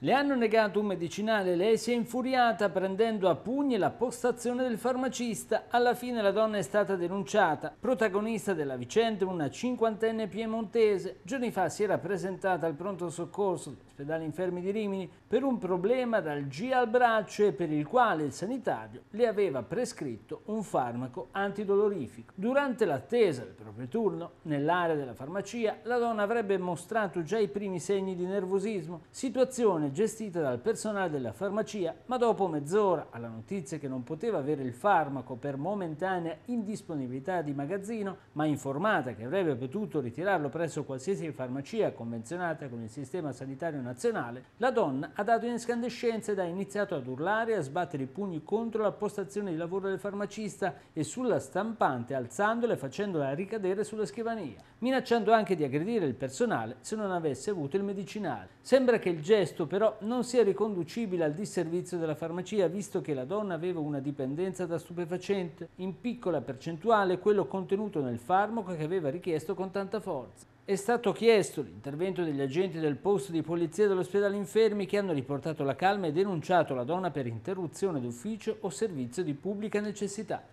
Le hanno negato un medicinale, lei si è infuriata prendendo a pugni la postazione del farmacista. Alla fine la donna è stata denunciata. Protagonista della vicenda una cinquantenne piemontese. Giorni fa si era presentata al pronto soccorso dell'ospedale infermi di Rimini per un problema dal G al braccio e per il quale il sanitario le aveva prescritto un farmaco antidolorifico. Durante l'attesa del proprio turno, nell'area della farmacia, la donna avrebbe mostrato già i primi segni di nervosismo, situazione operazione gestita dal personale della farmacia, ma dopo mezz'ora, alla notizia che non poteva avere il farmaco per momentanea indisponibilità di magazzino, ma informata che avrebbe potuto ritirarlo presso qualsiasi farmacia convenzionata con il Sistema Sanitario Nazionale, la donna ha dato in escandescenza ed ha iniziato ad urlare e a sbattere i pugni contro la postazione di lavoro del farmacista e sulla stampante alzandola e facendola ricadere sulla scrivania, minacciando anche di aggredire il personale se non avesse avuto il medicinale. Sembra che il gesto però non sia riconducibile al disservizio della farmacia, visto che la donna aveva una dipendenza da stupefacente, in piccola percentuale quello contenuto nel farmaco che aveva richiesto con tanta forza. È stato chiesto l'intervento degli agenti del posto di polizia dell'ospedale infermi che hanno riportato la calma e denunciato la donna per interruzione d'ufficio o servizio di pubblica necessità.